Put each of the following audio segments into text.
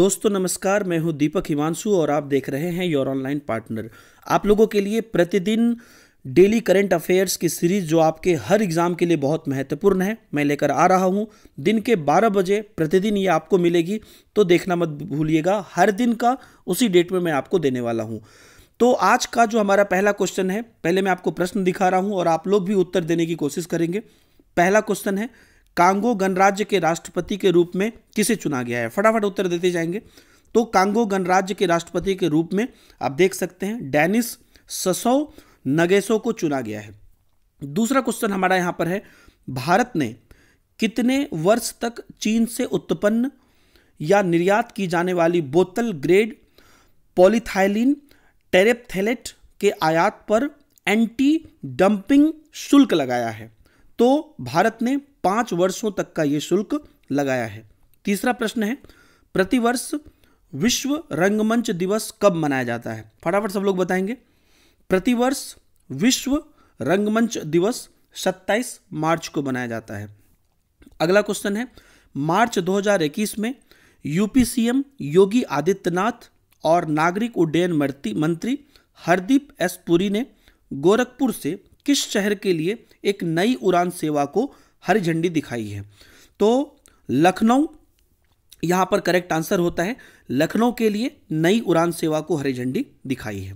दोस्तों नमस्कार मैं हूं दीपक हिमांशु और आप देख रहे हैं योर ऑनलाइन पार्टनर आप लोगों के लिए प्रतिदिन डेली करंट अफेयर्स की सीरीज जो आपके हर एग्ज़ाम के लिए बहुत महत्वपूर्ण है मैं लेकर आ रहा हूं दिन के 12 बजे प्रतिदिन ये आपको मिलेगी तो देखना मत भूलिएगा हर दिन का उसी डेट में मैं आपको देने वाला हूं तो आज का जो हमारा पहला क्वेश्चन है पहले मैं आपको प्रश्न दिखा रहा हूं और आप लोग भी उत्तर देने की कोशिश करेंगे पहला क्वेश्चन है कांगो गणराज्य के राष्ट्रपति के रूप में किसे चुना गया है फटाफट उत्तर देते जाएंगे तो कांगो गणराज्य के राष्ट्रपति के रूप में आप देख सकते हैं डेनिस ससो नगेसो को चुना गया है दूसरा क्वेश्चन हमारा यहां पर है भारत ने कितने वर्ष तक चीन से उत्पन्न या निर्यात की जाने वाली बोतल ग्रेड पॉलीथाइलिन टेरेपथेलेट के आयात पर एंटी डंपिंग शुल्क लगाया है तो भारत ने पांच वर्षों तक का ये शुल्क लगाया है तीसरा प्रश्न है प्रतिवर्ष विश्व रंगमंच दिवस कब मनाया जाता है फटाफट सब लोग बताएंगे प्रतिवर्ष विश्व रंगमंच दिवस 27 मार्च को मनाया जाता है अगला क्वेश्चन है मार्च 2021 में यूपीसीएम योगी आदित्यनाथ और नागरिक उड्डयन मंत्री हरदीप एस पुरी ने गोरखपुर से किस शहर के लिए एक नई उड़ान सेवा को हरी झंडी दिखाई है तो लखनऊ यहां पर करेक्ट आंसर होता है लखनऊ के लिए नई उड़ान सेवा को हरी झंडी दिखाई है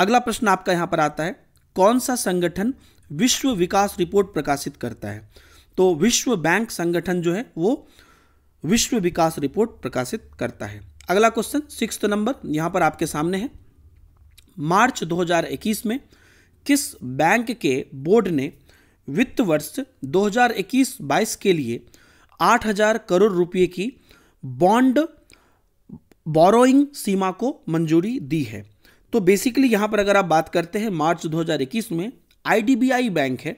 अगला प्रश्न आपका यहां पर आता है कौन सा संगठन विश्व विकास रिपोर्ट प्रकाशित करता है तो विश्व बैंक संगठन जो है वो विश्व विकास रिपोर्ट प्रकाशित करता है अगला क्वेश्चन सिक्स नंबर यहां पर आपके सामने है मार्च 2021 में किस बैंक के बोर्ड ने वित्त वर्ष 2021-22 के लिए 8000 करोड़ रुपए की बॉन्ड बोरोइंग सीमा को मंजूरी दी है तो बेसिकली यहां पर अगर आप बात करते हैं मार्च 2021 में आईडीबीआई बैंक है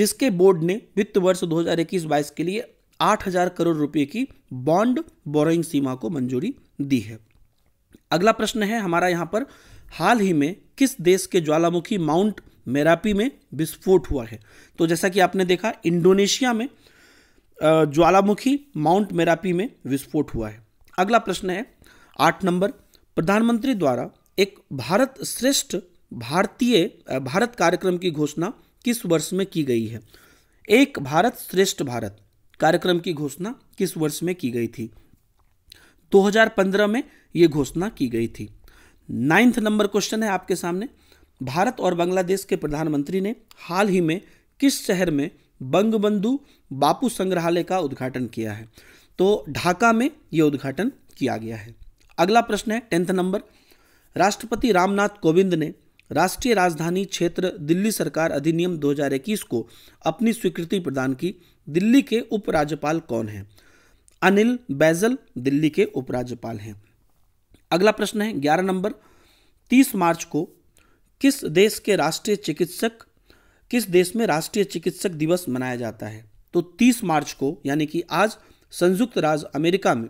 जिसके बोर्ड ने वित्त वर्ष 2021-22 के लिए 8000 करोड़ रुपए की बॉन्ड बोरोइंग सीमा को मंजूरी दी है अगला प्रश्न है हमारा यहाँ पर हाल ही में किस देश के ज्वालामुखी माउंट मेरापी में विस्फोट हुआ है तो जैसा कि आपने देखा इंडोनेशिया में ज्वालामुखी माउंट मेरापी में विस्फोट हुआ है अगला प्रश्न है आठ नंबर प्रधानमंत्री द्वारा एक भारत श्रेष्ठ भारतीय भारत कार्यक्रम की घोषणा किस वर्ष में की गई है एक भारत श्रेष्ठ भारत कार्यक्रम की घोषणा किस वर्ष में की गई थी 2015 में यह घोषणा की गई थी नाइन्थ नंबर क्वेश्चन है आपके सामने भारत और बांग्लादेश के प्रधानमंत्री ने हाल ही में किस शहर में बंगबंधु बापू संग्रहालय का उद्घाटन किया है तो ढाका में ये उद्घाटन किया गया है अगला प्रश्न है टेंथ नंबर राष्ट्रपति रामनाथ कोविंद ने राष्ट्रीय राजधानी क्षेत्र दिल्ली सरकार अधिनियम 2021 को अपनी स्वीकृति प्रदान की दिल्ली के उपराज्यपाल कौन है अनिल बैजल दिल्ली के उपराज्यपाल हैं अगला प्रश्न है ग्यारह नंबर 30 मार्च को किस देश के राष्ट्रीय चिकित्सक किस देश में राष्ट्रीय चिकित्सक दिवस मनाया जाता है तो 30 मार्च को यानी कि आज संयुक्त राज्य अमेरिका में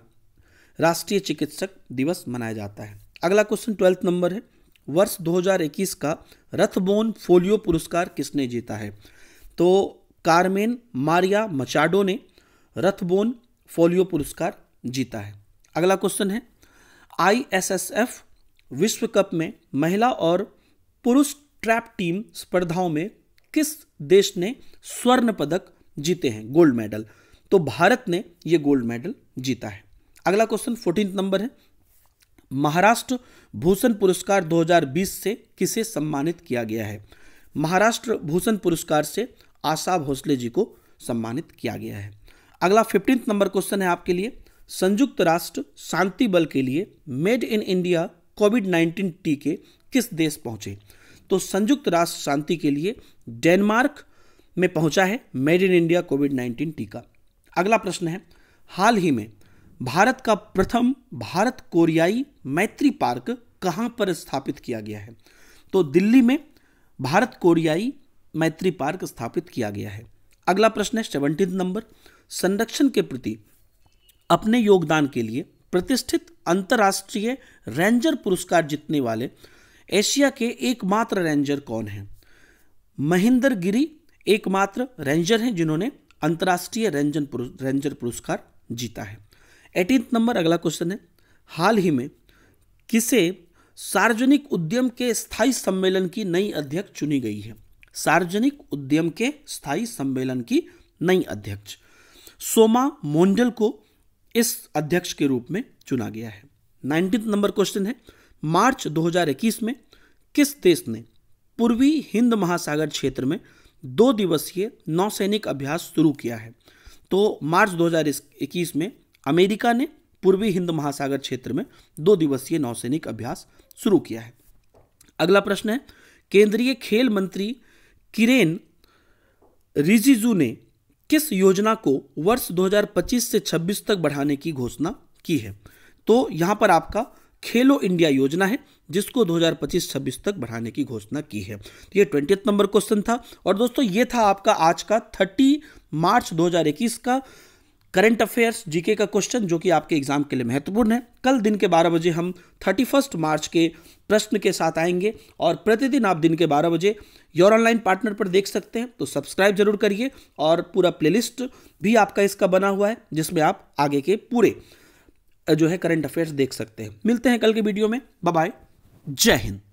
राष्ट्रीय चिकित्सक दिवस मनाया जाता है अगला क्वेश्चन ट्वेल्थ नंबर है वर्ष 2021 का रथबोन फोलियो पुरस्कार किसने जीता है तो कारमेन मारिया मचाडो ने रथबोन फोलियो पुरस्कार जीता है अगला क्वेश्चन है आई विश्व कप में महिला और पुरुष ट्रैप टीम स्पर्धाओं में किस देश ने स्वर्ण पदक जीते हैं गोल्ड मेडल तो भारत ने यह गोल्ड मेडल जीता है अगला क्वेश्चन फोर्टीन नंबर है महाराष्ट्र भूषण पुरस्कार 2020 से किसे सम्मानित किया गया है महाराष्ट्र भूषण पुरस्कार से आशा भोसले जी को सम्मानित किया गया है अगला फिफ्टींथ नंबर क्वेश्चन है आपके लिए संयुक्त राष्ट्र शांति बल के लिए made in India covid nineteen टीके किस देश पहुंचे तो संयुक्त राष्ट्र शांति के लिए डेनमार्क में पहुंचा है made in India covid nineteen टीका अगला प्रश्न है हाल ही में भारत का प्रथम भारत कोरियाई मैत्री पार्क कहां पर स्थापित किया गया है तो दिल्ली में भारत कोरियाई मैत्री पार्क स्थापित किया गया है अगला प्रश्न है सेवनटीन नंबर संरक्षण के प्रति अपने योगदान के लिए प्रतिष्ठित अंतर्राष्ट्रीय रेंजर पुरस्कार जीतने वाले एशिया के एकमात्र रेंजर कौन हैं महेंद्र गिरी एकमात्र रेंजर हैं जिन्होंने अंतर्राष्ट्रीय रेंजन रेंजर पुरस्कार जीता है एटीन नंबर अगला क्वेश्चन है हाल ही में किसे सार्वजनिक उद्यम के स्थायी सम्मेलन की नई अध्यक्ष चुनी गई है सार्वजनिक उद्यम के स्थायी सम्मेलन की नई अध्यक्ष सोमा मोंडल को इस अध्यक्ष के रूप में चुना गया है नाइनटीन नंबर क्वेश्चन है मार्च 2021 में किस देश ने पूर्वी हिंद महासागर क्षेत्र में दो दिवसीय नौसैनिक अभ्यास शुरू किया है तो मार्च 2021 में अमेरिका ने पूर्वी हिंद महासागर क्षेत्र में दो दिवसीय नौसैनिक अभ्यास शुरू किया है अगला प्रश्न है केंद्रीय खेल मंत्री किरेन रिजिजू ने किस योजना को वर्ष 2025 से 26 तक बढ़ाने की घोषणा की है तो यहां पर आपका खेलो इंडिया योजना है जिसको 2025-26 तक बढ़ाने की घोषणा की है तो ये ट्वेंटी नंबर क्वेश्चन था और दोस्तों ये था आपका आज का 30 मार्च 2021 का करंट अफेयर्स जीके का क्वेश्चन जो कि आपके एग्जाम के लिए महत्वपूर्ण है कल दिन के 12 बजे हम 31 मार्च के प्रश्न के साथ आएंगे और प्रतिदिन आप दिन के 12 बजे योर ऑनलाइन पार्टनर पर देख सकते हैं तो सब्सक्राइब जरूर करिए और पूरा प्लेलिस्ट भी आपका इसका बना हुआ है जिसमें आप आगे के पूरे जो है करंट अफेयर्स देख सकते हैं मिलते हैं कल के वीडियो में बाय जय हिंद